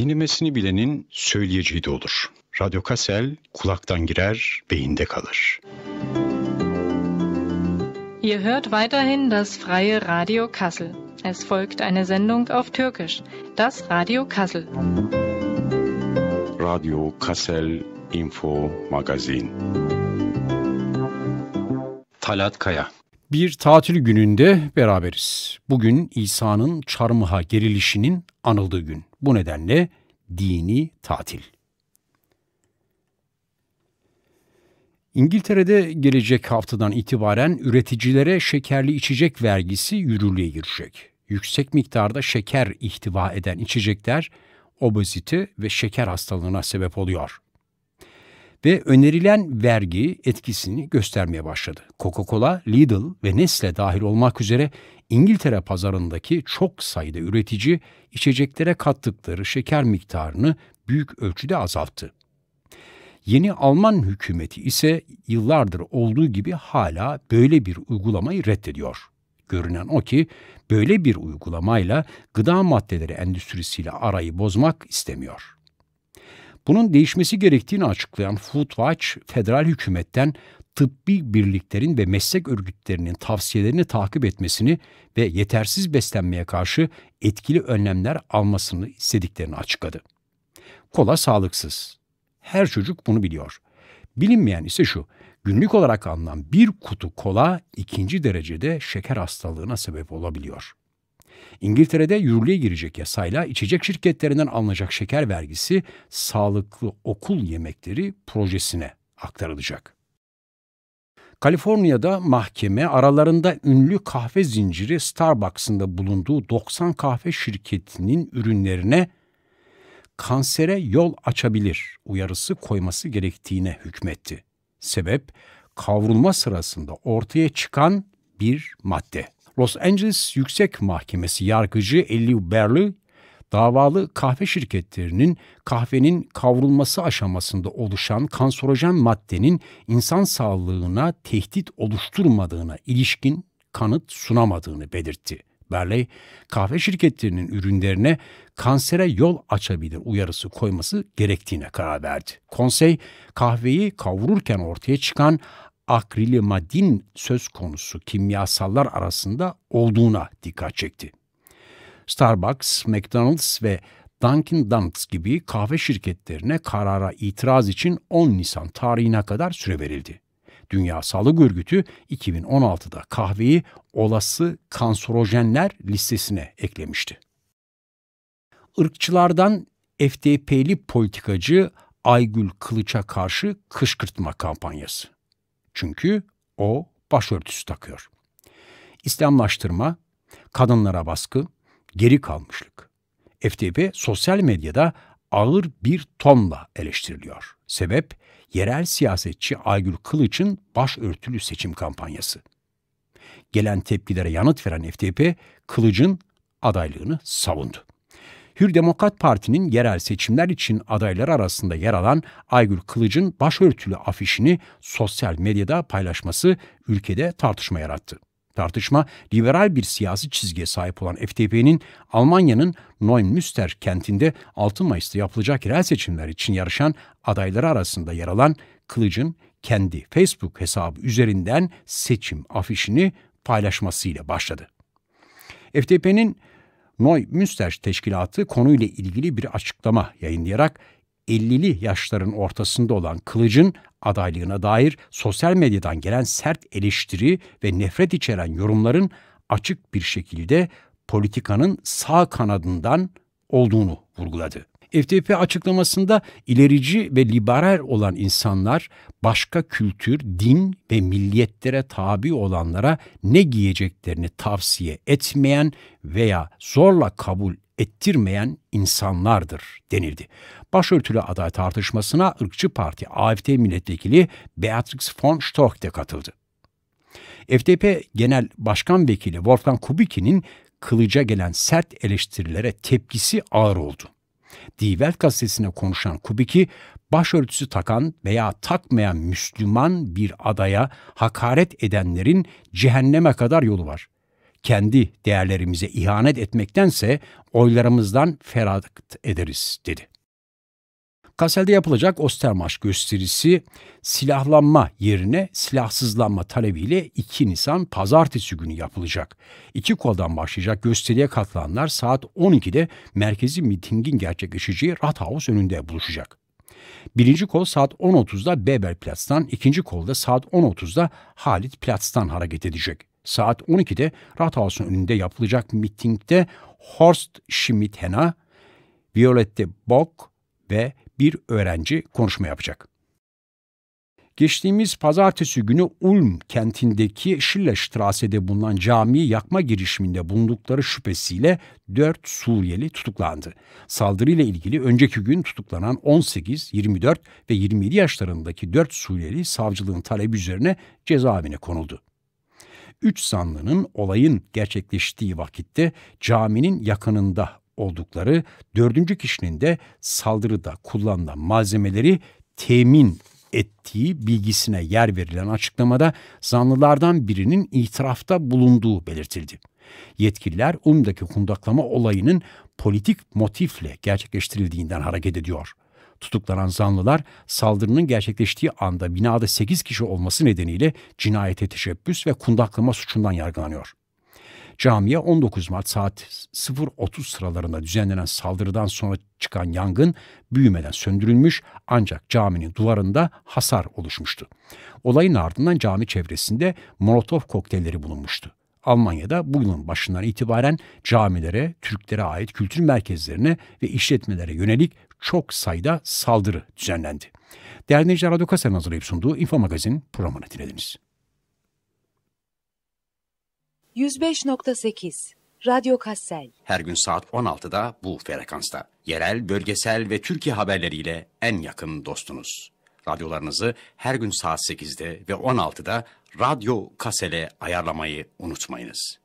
Dinlemesini bilenin söyleyeceği de olur. Radyo Kassel kulaktan girer, beyinde kalır. Ihr hört weiterhin das freie Radio Kassel. Es folgt eine Sendung auf Türkisch, das Radio Kassel. Radio Kassel Info Magazin. Talat Kaya bir tatil gününde beraberiz. Bugün İsa'nın çarmıha gerilişinin anıldığı gün. Bu nedenle dini tatil. İngiltere'de gelecek haftadan itibaren üreticilere şekerli içecek vergisi yürürlüğe girecek. Yüksek miktarda şeker ihtiva eden içecekler obezite ve şeker hastalığına sebep oluyor ve önerilen vergi etkisini göstermeye başladı. Coca-Cola, Lidl ve Nestle dahil olmak üzere İngiltere pazarındaki çok sayıda üretici içeceklere kattıkları şeker miktarını büyük ölçüde azalttı. Yeni Alman hükümeti ise yıllardır olduğu gibi hala böyle bir uygulamayı reddediyor. Görünen o ki böyle bir uygulamayla gıda maddeleri endüstrisiyle arayı bozmak istemiyor. Bunun değişmesi gerektiğini açıklayan Foodwatch, federal hükümetten tıbbi birliklerin ve meslek örgütlerinin tavsiyelerini takip etmesini ve yetersiz beslenmeye karşı etkili önlemler almasını istediklerini açıkladı. Kola sağlıksız. Her çocuk bunu biliyor. Bilinmeyen ise şu, günlük olarak alınan bir kutu kola ikinci derecede şeker hastalığına sebep olabiliyor.'' İngiltere'de yürürlüğe girecek yasayla içecek şirketlerinden alınacak şeker vergisi sağlıklı okul yemekleri projesine aktarılacak. Kaliforniya'da mahkeme aralarında ünlü kahve zinciri Starbucks'ın da bulunduğu 90 kahve şirketinin ürünlerine kansere yol açabilir uyarısı koyması gerektiğine hükmetti. Sebep kavrulma sırasında ortaya çıkan bir madde. Los Angeles Yüksek Mahkemesi yargıcı Ellie Berley, davalı kahve şirketlerinin kahvenin kavrulması aşamasında oluşan kanserojen maddenin insan sağlığına tehdit oluşturmadığına ilişkin kanıt sunamadığını belirtti. Berley, kahve şirketlerinin ürünlerine kansere yol açabilir uyarısı koyması gerektiğine karar verdi. Konsey, kahveyi kavururken ortaya çıkan akrilimadin söz konusu kimyasallar arasında olduğuna dikkat çekti. Starbucks, McDonald's ve Dunkin' Donuts gibi kahve şirketlerine karara itiraz için 10 Nisan tarihine kadar süre verildi. Dünya Sağlık Örgütü 2016'da kahveyi olası kanserojenler listesine eklemişti. Irkçılardan FDP'li politikacı Aygül Kılıç'a karşı kışkırtma kampanyası. Çünkü o başörtüsü takıyor. İslamlaştırma, kadınlara baskı, geri kalmışlık. FTP sosyal medyada ağır bir tonla eleştiriliyor. Sebep, yerel siyasetçi Aygül Kılıç'ın başörtülü seçim kampanyası. Gelen tepkilere yanıt veren FTP, Kılıç'ın adaylığını savundu. Hür Demokrat Parti'nin yerel seçimler için adaylar arasında yer alan Aygül Kılıç'ın başörtülü afişini sosyal medyada paylaşması ülkede tartışma yarattı. Tartışma, liberal bir siyasi çizgiye sahip olan FTP'nin Almanya'nın Neumünster kentinde 6 Mayıs'ta yapılacak yerel seçimler için yarışan adayları arasında yer alan Kılıç'ın kendi Facebook hesabı üzerinden seçim afişini paylaşmasıyla başladı. FTP'nin Noy Neumünster Teşkilatı konuyla ilgili bir açıklama yayınlayarak 50'li yaşların ortasında olan Kılıç'ın adaylığına dair sosyal medyadan gelen sert eleştiri ve nefret içeren yorumların açık bir şekilde politikanın sağ kanadından olduğunu vurguladı. FDP açıklamasında ilerici ve liberal olan insanlar başka kültür, din ve milliyetlere tabi olanlara ne giyeceklerini tavsiye etmeyen veya zorla kabul ettirmeyen insanlardır denildi. Başörtülü aday tartışmasına ırkçı parti AFD milletvekili Beatrix von Storch de katıldı. FDP Genel Başkan Vekili Wolfgang Kubicki'nin kılıca gelen sert eleştirilere tepkisi ağır oldu. Die Welt gazetesine konuşan Kubiki, başörtüsü takan veya takmayan Müslüman bir adaya hakaret edenlerin cehenneme kadar yolu var. Kendi değerlerimize ihanet etmektense oylarımızdan feragat ederiz dedi. Kassel'de yapılacak Ostermaş gösterisi silahlanma yerine silahsızlanma talebiyle 2 Nisan pazartesi günü yapılacak. İki koldan başlayacak gösteriye katılanlar saat 12'de merkezi mitingin gerçekleşeceği Rathaus önünde buluşacak. Birinci kol saat 10.30'da Beberplatz'tan, ikinci kolda saat 10.30'da Halit Platz'tan hareket edecek. Saat 12'de Rathaus'un önünde yapılacak mitingde Horst Schmidhena, Violette Bock ve bir öğrenci konuşma yapacak. Geçtiğimiz pazartesi günü Ulm kentindeki Schillerstrasse'de bulunan camiyi yakma girişiminde bulundukları şüphesiyle 4 Suriyeli tutuklandı. Saldırıyla ilgili önceki gün tutuklanan 18, 24 ve 27 yaşlarındaki 4 Suriyeli savcılığın talebi üzerine cezaevine konuldu. Üç sanlının olayın gerçekleştiği vakitte caminin yakınında oldukları, dördüncü kişinin de saldırıda kullanılan malzemeleri temin ettiği bilgisine yer verilen açıklamada zanlılardan birinin itirafta bulunduğu belirtildi. Yetkililer Um'daki kundaklama olayının politik motifle gerçekleştirildiğinden hareket ediyor. Tutuklanan zanlılar saldırının gerçekleştiği anda binada 8 kişi olması nedeniyle cinayete teşebbüs ve kundaklama suçundan yargılanıyor. Camiye 19 Mart saat 0.30 sıralarında düzenlenen saldırıdan sonra çıkan yangın büyümeden söndürülmüş ancak caminin duvarında hasar oluşmuştu. Olayın ardından cami çevresinde Molotov kokteylleri bulunmuştu. Almanya'da bu yılın başından itibaren camilere, Türklere ait kültür merkezlerine ve işletmelere yönelik çok sayıda saldırı düzenlendi. Değerli Radyo Kasar'ın hazırlayıp sunduğu Info Magazin programını dinlediniz. 105.8 Radyo Kassel. Her gün saat 16'da bu frekansta. Yerel, bölgesel ve Türkiye haberleriyle en yakın dostunuz. Radyolarınızı her gün saat 8'de ve 16'da Radyo Kassel'e ayarlamayı unutmayınız.